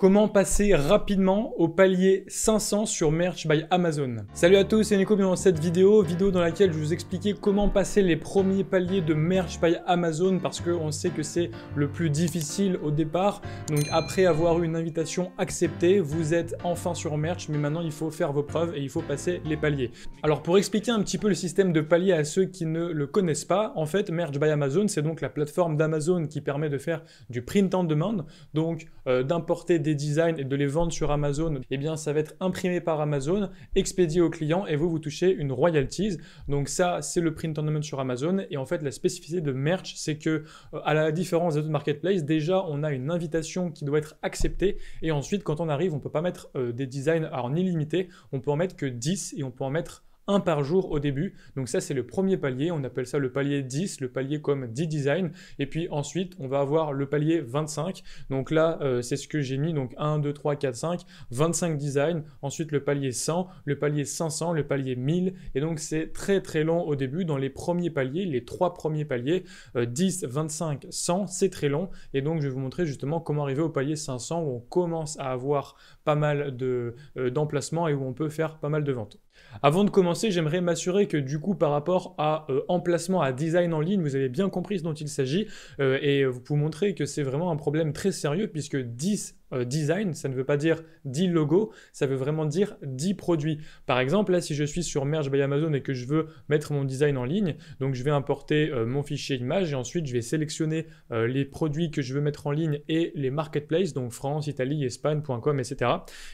Comment passer rapidement au palier 500 sur Merch by Amazon Salut à tous, c'est Nico, bienvenue dans cette vidéo, vidéo dans laquelle je vais vous expliquer comment passer les premiers paliers de Merch by Amazon parce qu'on sait que c'est le plus difficile au départ. Donc après avoir eu une invitation acceptée, vous êtes enfin sur Merch, mais maintenant il faut faire vos preuves et il faut passer les paliers. Alors pour expliquer un petit peu le système de palier à ceux qui ne le connaissent pas, en fait Merch by Amazon, c'est donc la plateforme d'Amazon qui permet de faire du print on demand, donc euh, d'importer des designs et de les vendre sur Amazon, et eh bien ça va être imprimé par Amazon, expédié au client et vous, vous touchez une royalties. Donc ça, c'est le print on demand sur Amazon. Et en fait, la spécificité de Merch, c'est que euh, à la différence des autres marketplaces, déjà, on a une invitation qui doit être acceptée. Et ensuite, quand on arrive, on peut pas mettre euh, des designs en illimité, on peut en mettre que 10 et on peut en mettre un par jour au début. Donc ça, c'est le premier palier. On appelle ça le palier 10, le palier comme 10 design Et puis ensuite, on va avoir le palier 25. Donc là, euh, c'est ce que j'ai mis. Donc 1, 2, 3, 4, 5, 25 design. Ensuite, le palier 100, le palier 500, le palier 1000. Et donc, c'est très très long au début dans les premiers paliers, les trois premiers paliers, 10, 25, 100, c'est très long. Et donc, je vais vous montrer justement comment arriver au palier 500 où on commence à avoir pas mal euh, d'emplacements de, d'emplacement et où on peut faire pas mal de ventes. Avant de commencer, j'aimerais m'assurer que du coup, par rapport à euh, emplacement, à design en ligne, vous avez bien compris ce dont il s'agit euh, et vous pouvez montrer que c'est vraiment un problème très sérieux puisque 10 euh, design, ça ne veut pas dire 10 logos, ça veut vraiment dire 10 produits. Par exemple, là, si je suis sur Merge by Amazon et que je veux mettre mon design en ligne, donc je vais importer euh, mon fichier image et ensuite je vais sélectionner euh, les produits que je veux mettre en ligne et les marketplaces, donc France, Italie, Espagne.com, etc.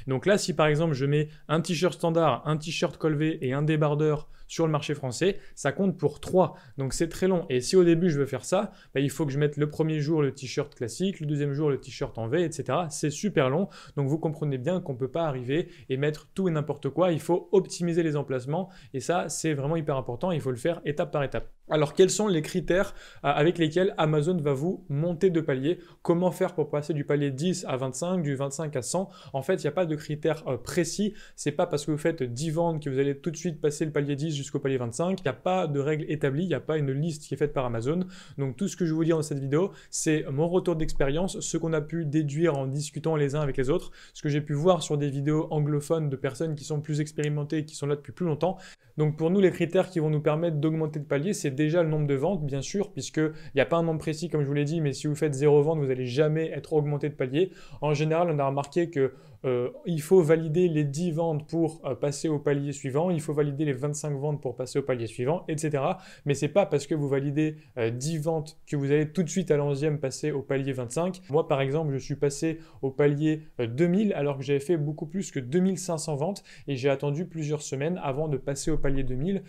Donc là, si par exemple je mets un t-shirt standard, un t-shirt colvé et un débardeur sur le marché français, ça compte pour 3. Donc c'est très long. Et si au début je veux faire ça, bah, il faut que je mette le premier jour le t-shirt classique, le deuxième jour le t-shirt en V, etc. C'est super long. Donc vous comprenez bien qu'on ne peut pas arriver et mettre tout et n'importe quoi. Il faut optimiser les emplacements. Et ça, c'est vraiment hyper important. Il faut le faire étape par étape. Alors quels sont les critères euh, avec lesquels Amazon va vous monter de palier Comment faire pour passer du palier 10 à 25, du 25 à 100 En fait, il n'y a pas de critères euh, précis. C'est pas parce que vous faites 10 ventes que vous allez tout de suite passer le palier 10 jusqu'au palier 25. Il n'y a pas de règle établie, il n'y a pas une liste qui est faite par Amazon. Donc tout ce que je vous dis dans cette vidéo, c'est mon retour d'expérience, ce qu'on a pu déduire en discutant les uns avec les autres, ce que j'ai pu voir sur des vidéos anglophones de personnes qui sont plus expérimentées, et qui sont là depuis plus longtemps. Donc pour nous, les critères qui vont nous permettre d'augmenter de palier, c'est déjà le nombre de ventes, bien sûr, puisque il n'y a pas un nombre précis, comme je vous l'ai dit, mais si vous faites zéro vente, vous n'allez jamais être augmenté de palier. En général, on a remarqué que euh, il faut valider les 10 ventes pour euh, passer au palier suivant, il faut valider les 25 ventes pour passer au palier suivant, etc. Mais c'est pas parce que vous validez 10 euh, ventes que vous allez tout de suite à l'onzième passer au palier 25. Moi, par exemple, je suis passé au palier 2000 alors que j'avais fait beaucoup plus que 2500 ventes et j'ai attendu plusieurs semaines avant de passer au palier 2000.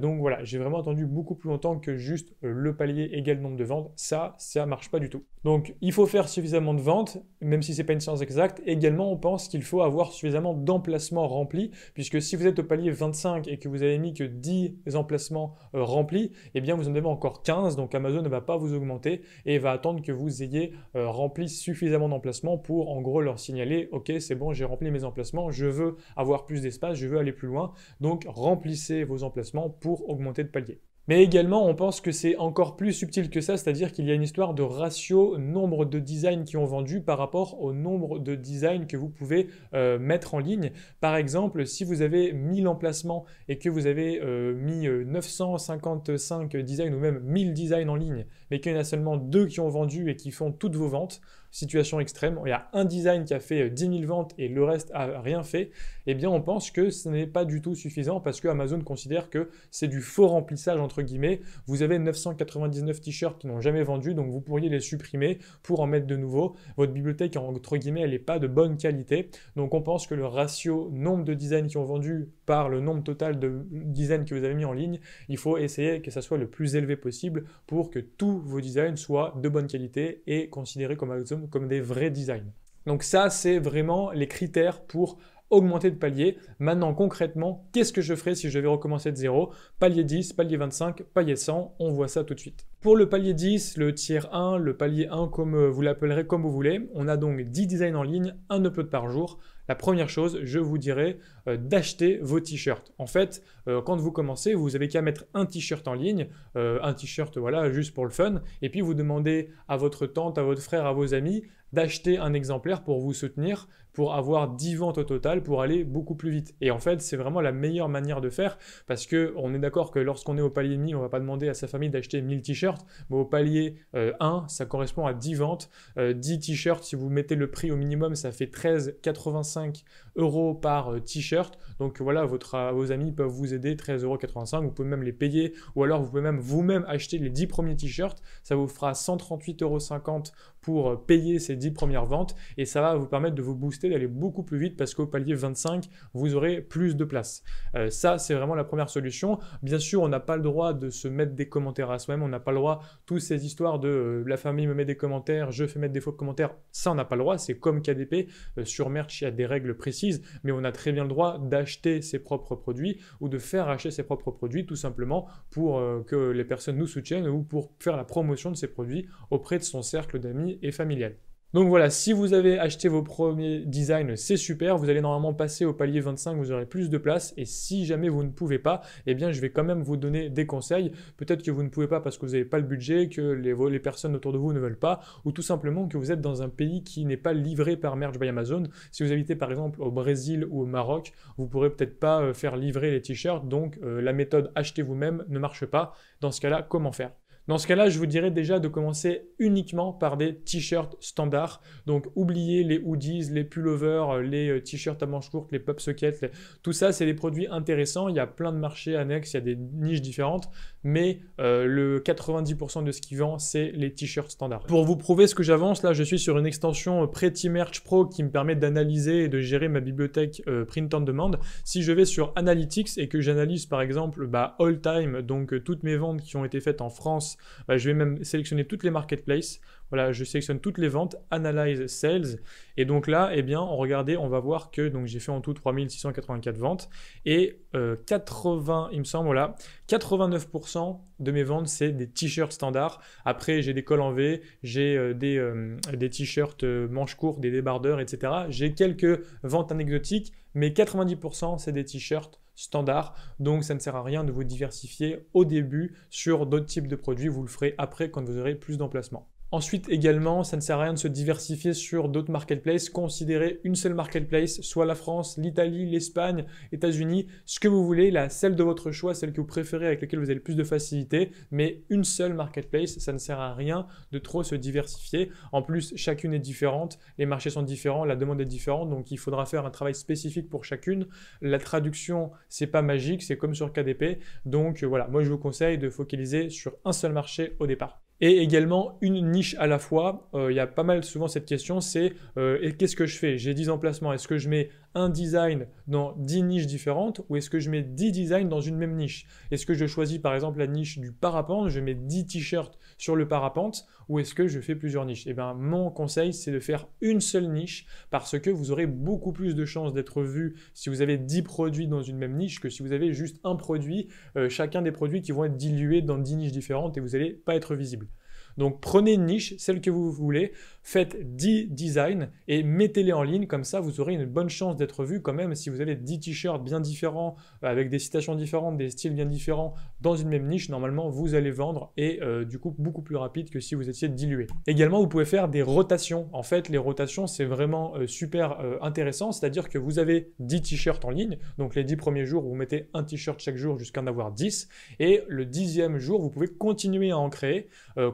donc voilà, j'ai vraiment attendu beaucoup plus longtemps que juste le palier égal nombre de ventes. Ça, ça marche pas du tout. Donc il faut faire suffisamment de ventes, même si c'est pas une science exacte. Également, on pense qu'il faut avoir suffisamment d'emplacements remplis, puisque si vous êtes au palier 25 et que vous avez mis que 10 emplacements euh, remplis, eh bien vous en avez encore 15, donc Amazon ne va pas vous augmenter et va attendre que vous ayez euh, rempli suffisamment d'emplacements pour en gros leur signaler, ok c'est bon, j'ai rempli mes emplacements, je veux avoir plus d'espace, je veux aller plus loin, donc remplissez vos emplacements pour augmenter de palier. Mais également, on pense que c'est encore plus subtil que ça, c'est-à-dire qu'il y a une histoire de ratio nombre de designs qui ont vendu par rapport au nombre de designs que vous pouvez euh, mettre en ligne. Par exemple, si vous avez 1000 emplacements et que vous avez euh, mis 955 euh, designs ou même 1000 designs en ligne, mais qu'il y en a seulement deux qui ont vendu et qui font toutes vos ventes, situation extrême, il y a un design qui a fait 10 euh, 000 ventes et le reste a rien fait, eh bien on pense que ce n'est pas du tout suffisant parce que Amazon considère que c'est du faux remplissage entre guillemets. Vous avez 999 t-shirts qui n'ont jamais vendu, donc vous pourriez les supprimer pour en mettre de nouveau. Votre bibliothèque entre guillemets, elle n'est pas de bonne qualité. Donc on pense que le ratio nombre de designs qui ont vendu par le nombre total de designs que vous avez mis en ligne, il faut essayer que ça soit le plus élevé possible pour que tous vos designs soient de bonne qualité et considérés comme Amazon comme des vrais designs. Donc ça, c'est vraiment les critères pour augmenter de palier. Maintenant, concrètement, qu'est-ce que je ferais si je vais recommencer de zéro Palier 10, palier 25, palier 100, on voit ça tout de suite. Pour le palier 10, le tiers 1, le palier 1, comme euh, vous l'appellerez comme vous voulez, on a donc 10 designs en ligne, un upload par jour. La première chose, je vous dirais euh, d'acheter vos t-shirts. En fait, euh, quand vous commencez, vous avez qu'à mettre un t-shirt en ligne, un t-shirt voilà, juste pour le fun, et puis vous demandez à votre tante, à votre frère, à vos amis d'acheter un exemplaire pour vous soutenir, pour avoir 10 ventes au total, pour aller beaucoup plus vite. Et en fait, c'est vraiment la meilleure manière de faire parce qu'on est d'accord que lorsqu'on est au palier 1000, on ne va pas demander à sa famille d'acheter 1000 t-shirts au palier 1, euh, ça correspond à 10 ventes. 10 euh, t-shirts, si vous mettez le prix au minimum, ça fait 13,85 euros par euh, t-shirt. Donc voilà, vos amis peuvent vous aider, 13,85 euros. Vous pouvez même les payer, ou alors vous pouvez même vous-même acheter les 10 premiers t-shirts. Ça vous fera 138,50 euros pour payer ces 10 premières ventes et ça va vous permettre de vous booster, d'aller beaucoup plus vite parce qu'au palier 25, vous aurez plus de place. Euh, ça, c'est vraiment la première solution. Bien sûr, on n'a pas le droit de se mettre des commentaires à soi-même, on n'a pas le droit, toutes ces histoires de euh, la famille me met des commentaires, je fais mettre des faux commentaires, ça, on n'a pas le droit, c'est comme KDP, euh, sur Merch, il y a des règles précises, mais on a très bien le droit d'acheter ses propres produits ou de faire acheter ses propres produits tout simplement pour que les personnes nous soutiennent ou pour faire la promotion de ses produits auprès de son cercle d'amis et familiale. Donc voilà, si vous avez acheté vos premiers designs, c'est super. Vous allez normalement passer au palier 25, vous aurez plus de place. Et si jamais vous ne pouvez pas, eh bien, je vais quand même vous donner des conseils. Peut-être que vous ne pouvez pas parce que vous n'avez pas le budget, que les, personnes autour de vous ne veulent pas, ou tout simplement que vous êtes dans un pays qui n'est pas livré par Merge by Amazon. Si vous habitez par exemple au Brésil ou au Maroc, vous pourrez peut-être pas euh, faire livrer les t-shirts. Donc euh, la méthode achetez vous-même ne marche pas. Dans ce cas-là, comment faire dans ce cas-là, je vous dirais déjà de commencer uniquement par des t-shirts standards. Donc oubliez les hoodies, les pullovers, euh, les euh, t-shirts à manches courtes, les pop sockets, tout ça c'est des produits intéressants, il y a plein de marchés annexes, il y a des niches différentes, mais euh, le 90% de ce qui vend, c'est les t-shirts standards. Pour vous prouver ce que j'avance, là, je suis sur une extension euh, Pretty Merch Pro qui me permet d'analyser et de gérer ma bibliothèque euh, print on demand. Si je vais sur Analytics et que j'analyse par exemple bah, all time, donc toutes mes ventes qui ont été faites en France, bah, je vais même sélectionner toutes les marketplaces voilà, je sélectionne toutes les ventes, analyze sales. Et donc là, eh bien, on on va voir que donc j'ai fait en tout 3684 ventes et 80, euh, il me semble, voilà, 89% de mes ventes, c'est des t-shirts standards. Après, j'ai des cols en V, j'ai euh, des, euh, des t-shirts manches courtes, des débardeurs, etc. J'ai quelques ventes anecdotiques, mais 90% c'est des t-shirts standards. Donc ça ne sert à rien de vous diversifier au début sur d'autres types de produits. Vous le ferez après quand vous aurez plus d'emplacements. Ensuite, également, ça ne sert à rien de se diversifier sur d'autres marketplaces. Considérez une seule marketplace, soit la France, l'Italie, l'Espagne, États-Unis, ce que vous voulez, la celle de votre choix, celle que vous préférez, avec laquelle vous avez le plus de facilité. Mais une seule marketplace, ça ne sert à rien de trop se diversifier. En plus, chacune est différente, les marchés sont différents, la demande est différente, donc il faudra faire un travail spécifique pour chacune. La traduction, c'est pas magique, c'est comme sur KDP. Donc voilà, moi je vous conseille de focaliser sur un seul marché au départ et également une niche à la fois. Euh, il y a pas mal souvent cette question, c'est euh, qu'est-ce que je fais J'ai 10 emplacements, est-ce que je mets un design dans 10 niches différentes ou est-ce que je mets 10 designs dans une même niche Est-ce que je choisis par exemple la niche du parapente, je mets 10 t-shirts sur le parapente ou est-ce que je fais plusieurs niches Eh bien, mon conseil, c'est de faire une seule niche parce que vous aurez beaucoup plus de chances d'être vu si vous avez 10 produits dans une même niche que si vous avez juste un produit, euh, chacun des produits qui vont être dilués dans 10 niches différentes et vous n'allez pas être visible. Donc prenez une niche, celle que vous voulez, Faites 10 designs et mettez-les en ligne, comme ça vous aurez une bonne chance d'être vu quand même si vous avez 10 t-shirts bien différents, avec des citations différentes, des styles bien différents dans une même niche, normalement vous allez vendre et euh, du coup beaucoup plus rapide que si vous étiez dilué. Également vous pouvez faire des rotations. En fait les rotations c'est vraiment euh, super euh, intéressant, c'est-à-dire que vous avez 10 t-shirts en ligne, donc les 10 premiers jours vous mettez un t-shirt chaque jour jusqu'à en avoir 10 et le dixième jour vous pouvez continuer à en créer,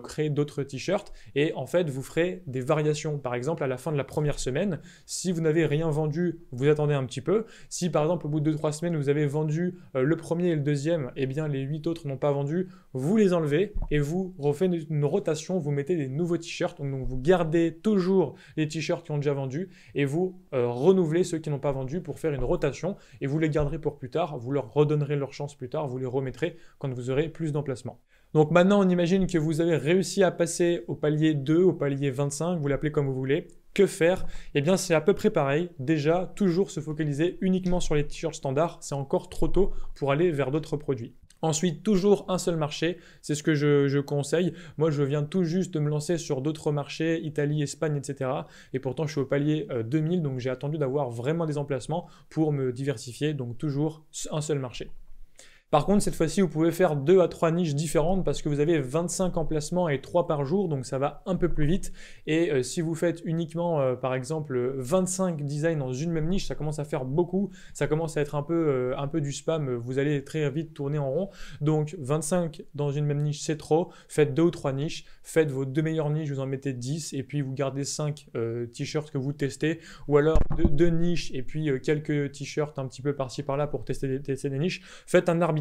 créer d'autres t-shirts et en fait vous ferez des variations. Par exemple, à la fin de la première semaine, si vous n'avez rien vendu, vous attendez un petit peu. Si par exemple, au bout de 2-3 semaines, vous avez vendu euh, le premier et le deuxième, et eh bien les huit autres n'ont pas vendu, vous les enlevez et vous refaites une rotation, vous mettez des nouveaux t-shirts. Donc, vous gardez toujours les t-shirts qui ont déjà vendu et vous euh, renouvelez ceux qui n'ont pas vendu pour faire une rotation et vous les garderez pour plus tard, vous leur redonnerez leur chance plus tard, vous les remettrez quand vous aurez plus d'emplacements. Donc maintenant, on imagine que vous avez réussi à passer au palier 2, au palier 25, vous l'appelez comme vous voulez. Que faire Eh bien, c'est à peu près pareil. Déjà, toujours se focaliser uniquement sur les t-shirts standards. C'est encore trop tôt pour aller vers d'autres produits. Ensuite, toujours un seul marché, c'est ce que je, conseille. Moi, je viens tout juste de me lancer sur d'autres marchés, Italie, Espagne, etc. Et pourtant, je suis au palier 2000, euh, donc j'ai attendu d'avoir vraiment des emplacements pour me diversifier. Donc, toujours un seul marché. Par contre, cette fois-ci, vous pouvez faire deux à trois niches différentes parce que vous avez 25 emplacements et trois par jour, donc ça va un peu plus vite. Et euh, si vous faites uniquement, euh, par exemple, 25 designs dans une même niche, ça commence à faire beaucoup, ça commence à être un peu, euh, un peu du spam, vous allez très vite tourner en rond. Donc 25 dans une même niche, c'est trop. Faites deux ou trois niches, faites vos deux meilleures niches, vous en mettez 10 et puis vous gardez 5 t-shirts que vous testez, ou alors deux niches et puis quelques t-shirts un petit peu par-ci par-là pour tester, des niches. Faites un arbitre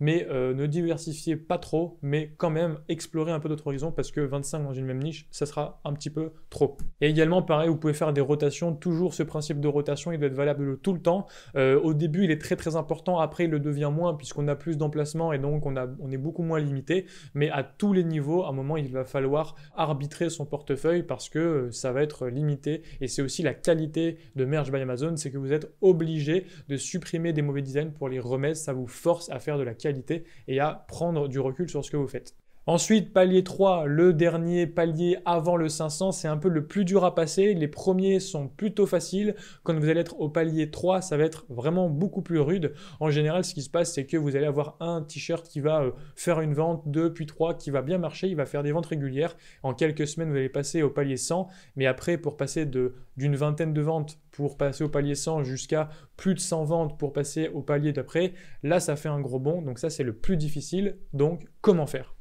mais euh, ne diversifiez pas trop, mais quand même explorez un peu d'autres horizons parce que 25 dans une même niche, ça sera un petit peu trop. Et également, pareil, vous pouvez faire des rotations, toujours ce principe de rotation, il doit être valable tout le temps. Euh, au début, il est très très important, après il le devient moins puisqu'on a plus d'emplacements et donc on, a, on est beaucoup moins limité, mais à tous les niveaux, à un moment, il va falloir arbitrer son portefeuille parce que euh, ça va être limité et c'est aussi la qualité de Merge by Amazon, c'est que vous êtes obligé de supprimer des mauvais designs pour les remettre, ça vous force à faire de la qualité et à prendre du recul sur ce que vous faites. Ensuite, palier 3, le dernier palier avant le 500, c'est un peu le plus dur à passer. Les premiers sont plutôt faciles. Quand vous allez être au palier 3, ça va être vraiment beaucoup plus rude. En général, ce qui se passe, c'est que vous allez avoir un t-shirt qui va euh, faire une vente, 2 puis trois, qui va bien marcher, il va faire des ventes régulières. En quelques semaines, vous allez passer au palier 100. Mais après, pour passer d'une vingtaine de ventes pour passer au palier 100 jusqu'à plus de 100 ventes pour passer au palier d'après, là, ça fait un gros bond. Donc ça, c'est le plus difficile. Donc, comment faire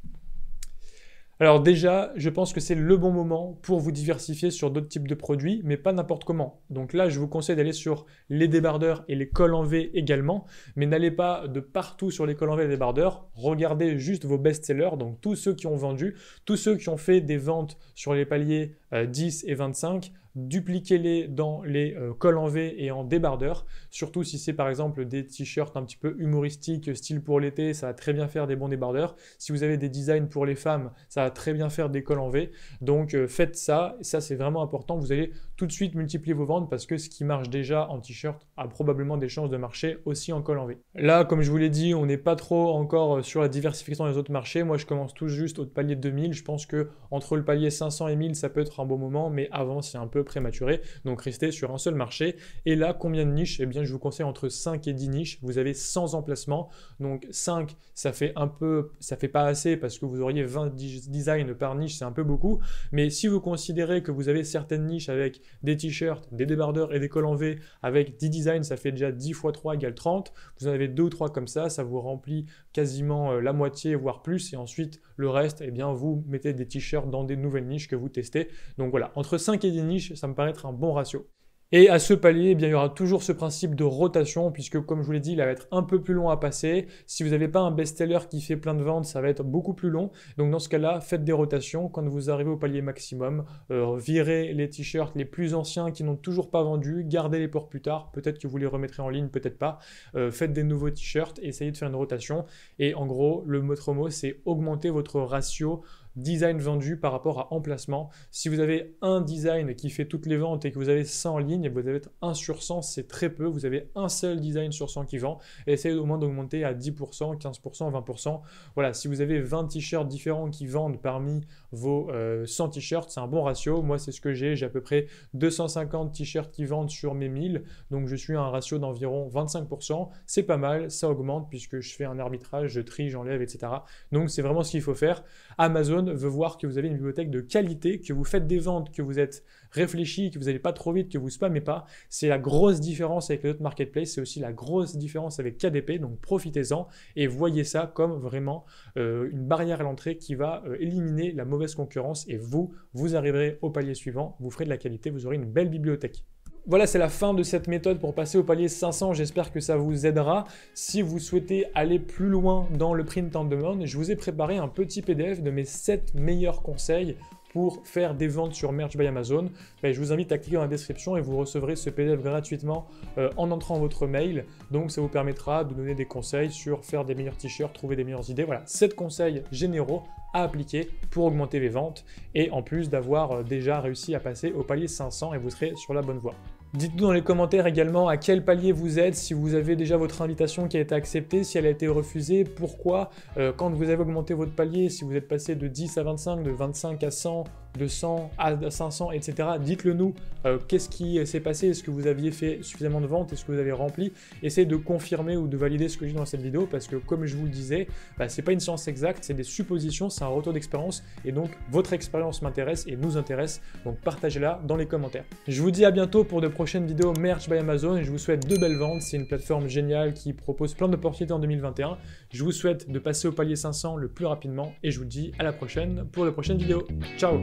alors déjà, je pense que c'est le bon moment pour vous diversifier sur d'autres types de produits, mais pas n'importe comment. Donc là, je vous conseille d'aller sur les débardeurs et les cols en V également, mais n'allez pas de partout sur les cols en V et les débardeurs. Regardez juste vos best-sellers, donc tous ceux qui ont vendu, tous ceux qui ont fait des ventes sur les paliers 10 euh, et 25, dupliquez-les dans les euh, cols en V et en débardeur. Surtout si c'est par exemple des t-shirts un petit peu humoristiques, style pour l'été, ça va très bien faire des bons débardeurs. Si vous avez des designs pour les femmes, ça va très bien faire des cols en V. Donc euh, faites ça, ça c'est vraiment important. Vous allez tout de suite multiplier vos ventes parce que ce qui marche déjà en t-shirt a probablement des chances de marcher aussi en col en V. Là, comme je vous l'ai dit, on n'est pas trop encore euh, sur la diversification des autres marchés. Moi, je commence tout juste au palier 2000. Je pense que entre le palier 500 et 1000, ça peut être un bon moment, mais avant, c'est un peu prématuré. Donc restez sur un seul marché. Et là, combien de niches Eh bien, je vous conseille entre 5 et 10 niches. Vous avez 100 emplacements. Donc 5, ça fait un peu, ça fait pas assez parce que vous auriez 20 designs par niche, c'est un peu beaucoup. Mais si vous considérez que vous avez certaines niches avec des t-shirts, des débardeurs et des cols en V, avec 10 designs, ça fait déjà 10 x 3 égale 30. Vous en avez deux ou trois comme ça, ça vous remplit quasiment euh, la moitié, voire plus. Et ensuite, le reste, eh bien, vous mettez des t-shirts dans des nouvelles niches que vous testez. Donc voilà, entre 5 et 10 niches, ça me paraît être un bon ratio. Et à ce palier, eh bien, il y aura toujours ce principe de rotation, puisque comme je vous l'ai dit, il va être un peu plus long à passer. Si vous n'avez pas un best-seller qui fait plein de ventes, ça va être beaucoup plus long. Donc dans ce cas-là, faites des rotations. Quand vous arrivez au palier maximum, euh, virez les t-shirts les plus anciens qui n'ont toujours pas vendu, gardez-les pour plus tard. Peut-être que vous les remettrez en ligne, peut-être pas. Euh, faites des nouveaux t-shirts, essayez de faire une rotation. Et en gros, le mot mot, c'est augmenter votre ratio design vendu par rapport à emplacement. Si vous avez un design qui fait toutes les ventes et que vous avez 100 lignes, vous avez 1 sur 100, c'est très peu. Vous avez un seul design sur 100 qui vend. essayez au moins d'augmenter à 10%, 15%, 20%. Voilà, si vous avez 20 t-shirts différents qui vendent parmi vos 100 euh, t-shirts, c'est un bon ratio. Moi, c'est ce que j'ai. J'ai à peu près 250 t-shirts qui vendent sur mes 1000. Donc, je suis à un ratio d'environ 25%. C'est pas mal, ça augmente puisque je fais un arbitrage, je trie, j'enlève, etc. Donc, c'est vraiment ce qu'il faut faire. Amazon, veut voir que vous avez une bibliothèque de qualité, que vous faites des ventes, que vous êtes réfléchi, que vous n'allez pas trop vite, que vous spammez pas. C'est la grosse différence avec les autres marketplaces. C'est aussi la grosse différence avec KDP. Donc profitez-en et voyez ça comme vraiment euh, une barrière à l'entrée qui va euh, éliminer la mauvaise concurrence et vous, vous arriverez au palier suivant, vous ferez de la qualité, vous aurez une belle bibliothèque voilà, c'est la fin de cette méthode pour passer au palier 500. J'espère que ça vous aidera. Si vous souhaitez aller plus loin dans le print on demand, je vous ai préparé un petit PDF de mes 7 meilleurs conseils pour faire des ventes sur Merch by Amazon, ben, je vous invite à cliquer dans la description et vous recevrez ce PDF gratuitement euh, en entrant votre mail. Donc ça vous permettra de donner des conseils sur faire des meilleurs t-shirts, trouver des meilleures idées. Voilà, 7 conseils généraux à appliquer pour augmenter les ventes et en plus d'avoir euh, déjà réussi à passer au palier 500 et vous serez sur la bonne voie. Dites-nous dans les commentaires également à quel palier vous êtes, si vous avez déjà votre invitation qui a été acceptée, si elle a été refusée, pourquoi, euh, quand vous avez augmenté votre palier, si vous êtes passé de 10 à 25, de 25 à 100 de 100 à 500, etc. Dites-le nous. Euh, qu'est-ce qui s'est passé Est-ce que vous aviez fait suffisamment de ventes Est-ce que vous avez rempli Essayez de confirmer ou de valider ce que j'ai dans cette vidéo parce que, comme je vous le disais, bah, ce n'est pas une science exacte, c'est des suppositions, c'est un retour d'expérience et donc votre expérience m'intéresse et nous intéresse. Donc partagez-la dans les commentaires. Je vous dis à bientôt pour de prochaines vidéos Merch by Amazon et je vous souhaite de belles ventes. C'est une plateforme géniale qui propose plein de d'opportunités en 2021. Je vous souhaite de passer au palier 500 le plus rapidement et je vous dis à la prochaine pour de prochaines vidéos. Ciao